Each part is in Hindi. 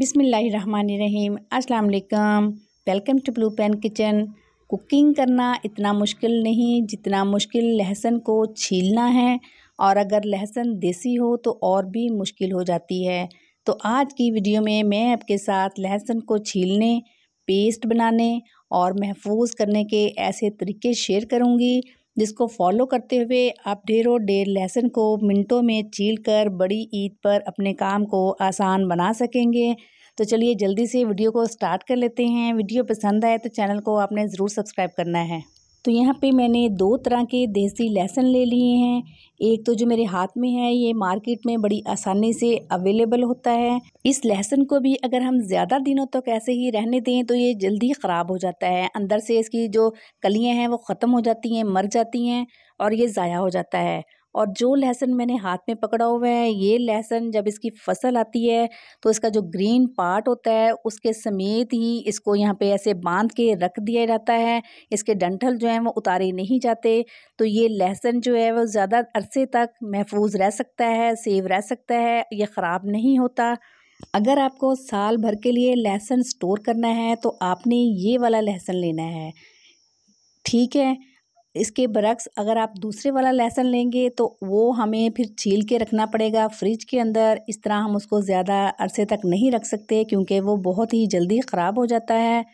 बिसमीम अस्सलाम welcome to Blue Pen Kitchen cooking करना इतना मुश्किल नहीं जितना मुश्किल लहसन को छीलना है और अगर लहसन देसी हो तो और भी मुश्किल हो जाती है तो आज की वीडियो में मैं आपके साथ लहसन को छीलने पेस्ट बनाने और महफूज करने के ऐसे तरीके शेयर करूँगी जिसको फॉलो करते हुए आप ढेरों ढेर लहसुन को मिनटों में छील कर बड़ी ईद पर अपने काम को आसान बना सकेंगे तो चलिए जल्दी से वीडियो को स्टार्ट कर लेते हैं वीडियो पसंद आए तो चैनल को आपने ज़रूर सब्सक्राइब करना है तो यहाँ पे मैंने दो तरह के देसी लहसुन ले लिए हैं एक तो जो मेरे हाथ में है ये मार्केट में बड़ी आसानी से अवेलेबल होता है इस लहसुन को भी अगर हम ज़्यादा दिनों तक तो ऐसे ही रहने दें तो ये जल्दी ख़राब हो जाता है अंदर से इसकी जो कलियाँ हैं वो ख़त्म हो जाती हैं मर जाती हैं और ये ज़ाया हो जाता है और जो लहसुन मैंने हाथ में पकड़ा हुआ है ये लहसुन जब इसकी फसल आती है तो इसका जो ग्रीन पार्ट होता है उसके समेत ही इसको यहाँ पे ऐसे बांध के रख दिया जाता है इसके डंठल जो हैं वो उतारे नहीं जाते तो ये लहसुन जो है वो ज़्यादा अरसे तक महफूज रह सकता है सेव रह सकता है ये ख़राब नहीं होता अगर आपको साल भर के लिए लहसुन स्टोर करना है तो आपने ये वाला लहसुन लेना है ठीक है इसके बरक्स अगर आप दूसरे वाला लहसन लेंगे तो वो हमें फिर छील के रखना पड़ेगा फ्रिज के अंदर इस तरह हम उसको ज़्यादा अरसे तक नहीं रख सकते क्योंकि वो बहुत ही जल्दी ख़राब हो जाता है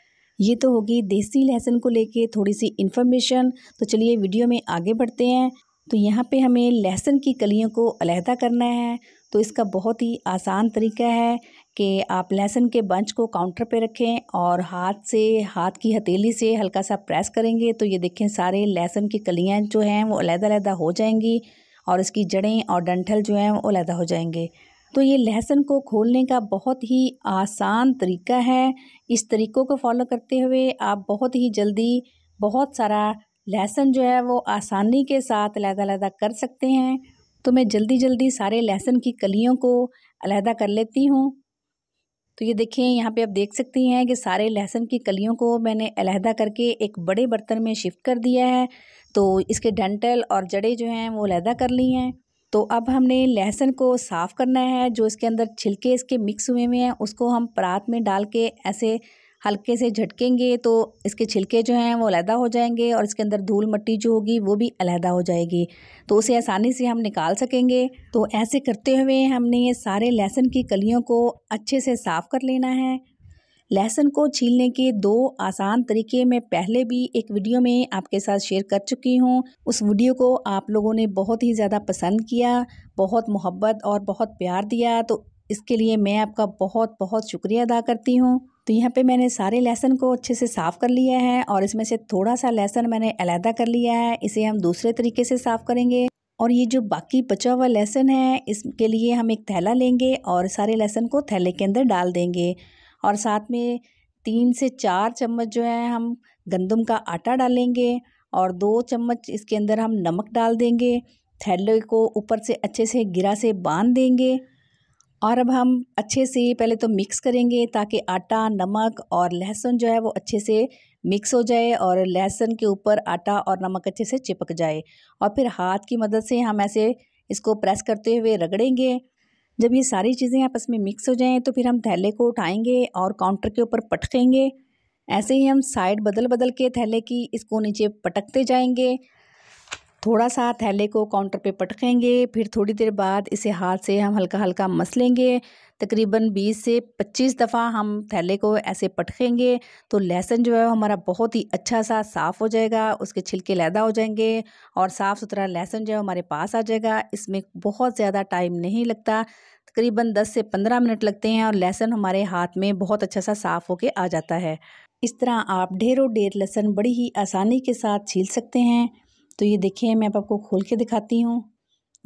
ये तो होगी देसी लहसन को लेके थोड़ी सी इन्फॉर्मेशन तो चलिए वीडियो में आगे बढ़ते हैं तो यहाँ पे हमें लहसन की कलियों को अलहदा करना है तो इसका बहुत ही आसान तरीका है कि आप लहसुन के बंच को काउंटर पे रखें और हाथ से हाथ की हथेली से हल्का सा प्रेस करेंगे तो ये देखें सारे लहसुन की कलियाँ जो हैं वो अलहदा हो जाएंगी और इसकी जड़ें और डंठल जो हैं वो अलहदा हो जाएंगे तो ये लहसुन को खोलने का बहुत ही आसान तरीका है इस तरीक़ों को फॉलो करते हुए आप बहुत ही जल्दी बहुत सारा लहसुन जो है वो आसानी के साथ अलहदा कर सकते हैं तो मैं जल्दी जल्दी सारे लहसुन की कलियों को अलहदा कर लेती हूँ तो ये देखिए यहाँ पे आप देख सकती हैं कि सारे लहसुन की कलियों को मैंने अलहदा करके एक बड़े बर्तन में शिफ्ट कर दिया है तो इसके डंटल और जड़े जो हैं वो अलहदा कर ली हैं तो अब हमने लहसुन को साफ़ करना है जो इसके अंदर छिलके इसके मिक्स हुए हुए हैं उसको हम परात में डाल के ऐसे हल्के से झटकेंगे तो इसके छिलके जो हैं वो अलहदा हो जाएंगे और इसके अंदर धूल मट्टी जो होगी वो भी अलहदा हो जाएगी तो उसे आसानी से हम निकाल सकेंगे तो ऐसे करते हुए हमने ये सारे लहसुन की कलियों को अच्छे से साफ़ कर लेना है लहसुन को छीलने के दो आसान तरीके मैं पहले भी एक वीडियो में आपके साथ शेयर कर चुकी हूँ उस वीडियो को आप लोगों ने बहुत ही ज़्यादा पसंद किया बहुत मोहब्बत और बहुत प्यार दिया तो इसके लिए मैं आपका बहुत बहुत शुक्रिया अदा करती हूँ तो यहाँ पे मैंने सारे लहसन को अच्छे से साफ़ कर लिया है और इसमें से थोड़ा सा लहसन मैंने अलहदा कर लिया है इसे हम दूसरे तरीके से साफ़ करेंगे और ये जो बाकी बचा हुआ लहसन है इसके लिए हम एक थैला लेंगे और सारे लहसन को थैले के अंदर डाल देंगे और साथ में तीन से चार चम्मच जो है हम गंदम का आटा डालेंगे और दो चम्मच इसके अंदर हम नमक डाल देंगे थैले को ऊपर से अच्छे से गिरा से बांध देंगे और अब हम अच्छे से पहले तो मिक्स करेंगे ताकि आटा नमक और लहसुन जो है वो अच्छे से मिक्स हो जाए और लहसुन के ऊपर आटा और नमक अच्छे से चिपक जाए और फिर हाथ की मदद से हम ऐसे इसको प्रेस करते हुए रगड़ेंगे जब ये सारी चीज़ें आपस में मिक्स हो जाएं तो फिर हम थैले को उठाएंगे और काउंटर के ऊपर पटकेंगे ऐसे ही हम साइड बदल बदल के थैले की इसको नीचे पटकते जाएंगे थोड़ा सा थैले को काउंटर पे पटकेंगे फिर थोड़ी देर बाद इसे हाथ से हम हल्का हल्का मस लेंगे तकरीबन 20 से 25 दफ़ा हम थैले को ऐसे पटकेंगे तो लहसुन जो है हमारा बहुत ही अच्छा सा साफ़ हो जाएगा उसके छिलके लैदा हो जाएंगे और साफ़ सुथरा लहसुन जो है हमारे पास आ जाएगा इसमें बहुत ज़्यादा टाइम नहीं लगता तकरीबन 10 से 15 मिनट लगते हैं और लहसुन हमारे हाथ में बहुत अच्छा सा साफ़ होके आ जाता है इस तरह आप ढेरों ढेर लहसुन बड़ी ही आसानी के साथ छील सकते हैं तो ये देखिए मैं अब आपको खोल के दिखाती हूँ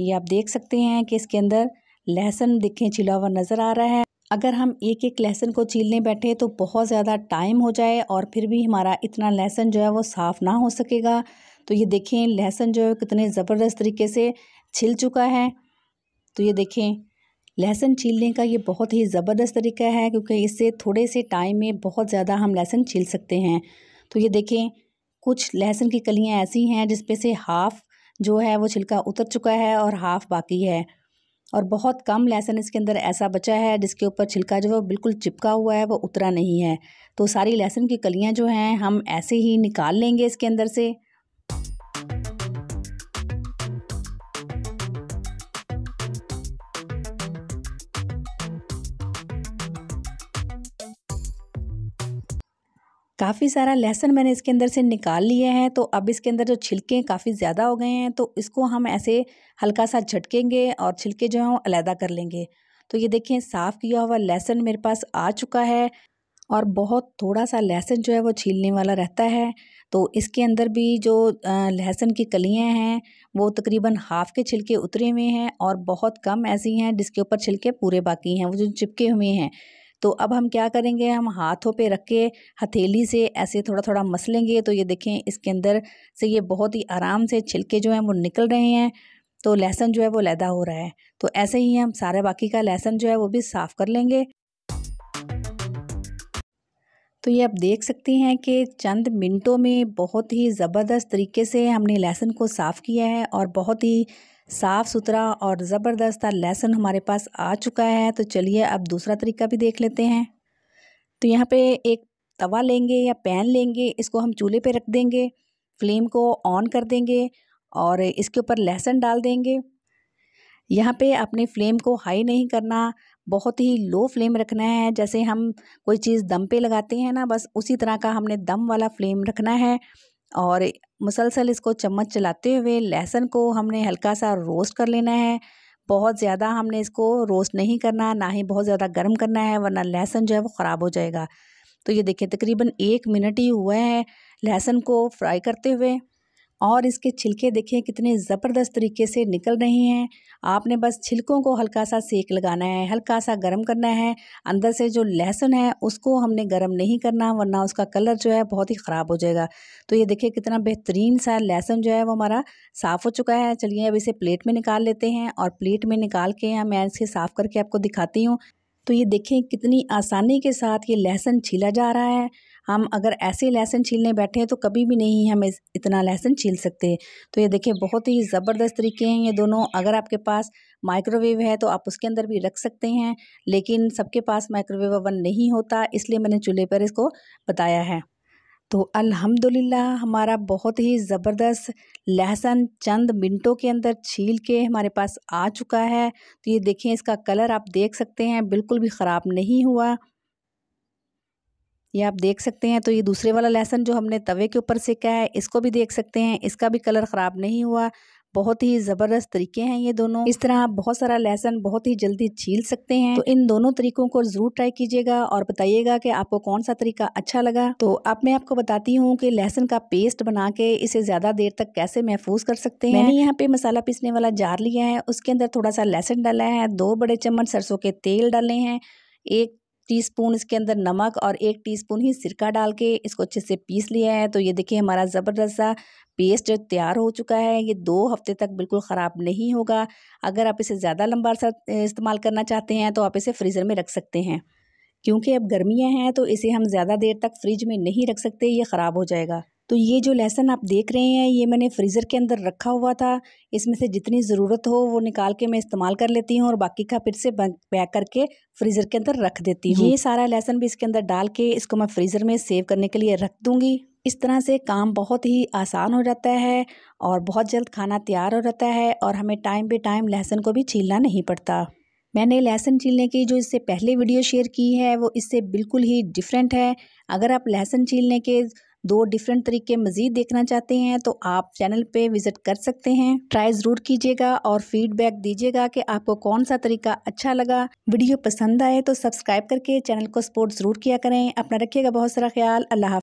ये आप देख सकते हैं कि इसके अंदर लहसुन देखें छिला हुआ नज़र आ रहा है अगर हम एक एक लहसुन को छीलने बैठे तो बहुत ज़्यादा टाइम हो जाए और फिर भी हमारा इतना लहसुन जो है वो साफ़ ना हो सकेगा तो ये देखें लहसुन जो है कितने ज़बरदस्त तरीके से छिल चुका है तो ये देखें लहसुन छीलने का ये बहुत ही ज़बरदस्त तरीका है क्योंकि इससे थोड़े से टाइम में बहुत ज़्यादा हम लहसुन छील सकते हैं तो ये देखें कुछ लहसुन की कलियाँ ऐसी हैं जिसपे से हाफ़ जो है वो छिलका उतर चुका है और हाफ़ बाकी है और बहुत कम लहसुन इसके अंदर ऐसा बचा है जिसके ऊपर छिलका जो है बिल्कुल चिपका हुआ है वो उतरा नहीं है तो सारी लहसुन की कलियाँ जो हैं हम ऐसे ही निकाल लेंगे इसके अंदर से काफ़ी सारा लहसुन मैंने इसके अंदर से निकाल लिए हैं तो अब इसके अंदर जो छिलके काफ़ी ज़्यादा हो गए हैं तो इसको हम ऐसे हल्का सा झटकेंगे और छिलके जो हैं वो अलहदा कर लेंगे तो ये देखें साफ़ किया हुआ लहसुन मेरे पास आ चुका है और बहुत थोड़ा सा लहसुन जो है वो छीलने वाला रहता है तो इसके अंदर भी जो लहसुन की कलियाँ हैं वो तकरीबन हाफ़ के छिलके उतरे हुए हैं और बहुत कम ऐसी हैं जिसके ऊपर छिलके पूरे बाकी हैं वो जो चिपके हुए हैं तो अब हम क्या करेंगे हम हाथों पे रख के हथेली से ऐसे थोड़ा थोड़ा मसलेंगे तो ये देखें इसके अंदर से ये बहुत ही आराम से छिलके जो हैं वो निकल रहे हैं तो लहसन जो है वो लैदा हो रहा है तो ऐसे ही हम सारे बाकी का लहसन जो है वो भी साफ़ कर लेंगे तो ये आप देख सकते हैं कि चंद मिनटों में बहुत ही ज़बरदस्त तरीके से हमने लहसुन को साफ़ किया है और बहुत ही साफ़ सुथरा और ज़बरदस्त लहसुन हमारे पास आ चुका है तो चलिए अब दूसरा तरीका भी देख लेते हैं तो यहाँ पे एक तवा लेंगे या पैन लेंगे इसको हम चूल्हे पे रख देंगे फ्लेम को ऑन कर देंगे और इसके ऊपर लहसुन डाल देंगे यहाँ पे अपने फ्लेम को हाई नहीं करना बहुत ही लो फ्लेम रखना है जैसे हम कोई चीज़ दम पे लगाते हैं ना बस उसी तरह का हमने दम वाला फ्लेम रखना है और मुसलसल इसको चम्मच चलाते हुए लहसुन को हमने हल्का सा रोस्ट कर लेना है बहुत ज़्यादा हमने इसको रोस्ट नहीं करना ना ही बहुत ज़्यादा गर्म करना है वरना लहसुन जो है वो ख़राब हो जाएगा तो ये देखिए तकरीबन एक मिनट ही हुआ है लहसुन को फ्राई करते हुए और इसके छिलके देखें कितने ज़बरदस्त तरीके से निकल रहे हैं आपने बस छिलकों को हल्का सा सेक लगाना है हल्का सा गर्म करना है अंदर से जो लहसुन है उसको हमने गर्म नहीं करना वरना उसका कलर जो है बहुत ही ख़राब हो जाएगा तो ये देखिए कितना बेहतरीन सा लहसुन जो है वो हमारा साफ़ हो चुका है चलिए अब इसे प्लेट में निकाल लेते हैं और प्लेट में निकाल के यहाँ मैं इसे साफ़ करके आपको दिखाती हूँ तो ये देखें कितनी आसानी के साथ ये लहसुन छीला जा रहा है हम अगर ऐसे लहसन छीलने बैठे हैं तो कभी भी नहीं हम इतना लहसन छील सकते तो ये देखिए बहुत ही ज़बरदस्त तरीके हैं ये दोनों अगर आपके पास माइक्रोवेव है तो आप उसके अंदर भी रख सकते हैं लेकिन सबके पास माइक्रोवेव ओवन नहीं होता इसलिए मैंने चूल्हे पर इसको बताया है तो अल्हम्दुलिल्लाह हमारा बहुत ही ज़बरदस्त लहसन चंद मिनटों के अंदर छील के हमारे पास आ चुका है तो ये देखें इसका कलर आप देख सकते हैं बिल्कुल भी ख़राब नहीं हुआ ये आप देख सकते हैं तो ये दूसरे वाला लहसन जो हमने तवे के ऊपर सेका है इसको भी देख सकते हैं इसका भी कलर ख़राब नहीं हुआ बहुत ही ज़बरदस्त तरीके हैं ये दोनों इस तरह आप बहुत सारा लहसन बहुत ही जल्दी छील सकते हैं तो इन दोनों तरीकों को ज़रूर ट्राई कीजिएगा और बताइएगा कि आपको कौन सा तरीका अच्छा लगा तो अब मैं आपको बताती हूँ कि लहसन का पेस्ट बना के इसे ज़्यादा देर तक कैसे महफूज कर सकते हैं मैंने यहाँ पे मसाला पीसने वाला जार लिया है उसके अंदर थोड़ा सा लहसन डाला है दो बड़े चम्मच सरसों के तेल डाले हैं एक टीस्पून इसके अंदर नमक और एक टीस्पून ही सिरका डाल के इसको अच्छे से पीस लिया है तो ये देखिए हमारा ज़बरदस्त सा पेस्ट तैयार हो चुका है ये दो हफ्ते तक बिल्कुल ख़राब नहीं होगा अगर आप इसे ज़्यादा लंबा सा इस्तेमाल करना चाहते हैं तो आप इसे फ्रीज़र में रख सकते हैं क्योंकि अब गर्मियाँ हैं तो इसे हम ज़्यादा देर तक फ्रिज में नहीं रख सकते ये ख़राब हो जाएगा तो ये जो लहसन आप देख रहे हैं ये मैंने फ्रीज़र के अंदर रखा हुआ था इसमें से जितनी ज़रूरत हो वो निकाल के मैं इस्तेमाल कर लेती हूँ और बाकी का फिर से पैक करके फ्रीज़र के अंदर रख देती हूँ ये सारा लहसन भी इसके अंदर डाल के इसको मैं फ्रीज़र में सेव करने के लिए रख दूँगी इस तरह से काम बहुत ही आसान हो जाता है और बहुत जल्द खाना तैयार हो जाता है और हमें टाइम बे टाइम लहसन को भी छीलना नहीं पड़ता मैंने लहसन छीलने की जो इससे पहले वीडियो शेयर की है वो इससे बिल्कुल ही डिफरेंट है अगर आप लहसन छीलने के दो डिफरेंट तरीके मज़ीद देखना चाहते हैं तो आप चैनल पे विज़िट कर सकते हैं ट्राई ज़रूर कीजिएगा और फीडबैक दीजिएगा कि आपको कौन सा तरीका अच्छा लगा वीडियो पसंद आए तो सब्सक्राइब करके चैनल को सपोर्ट ज़रूर किया करें अपना रखिएगा बहुत सारा ख्याल अल्लाह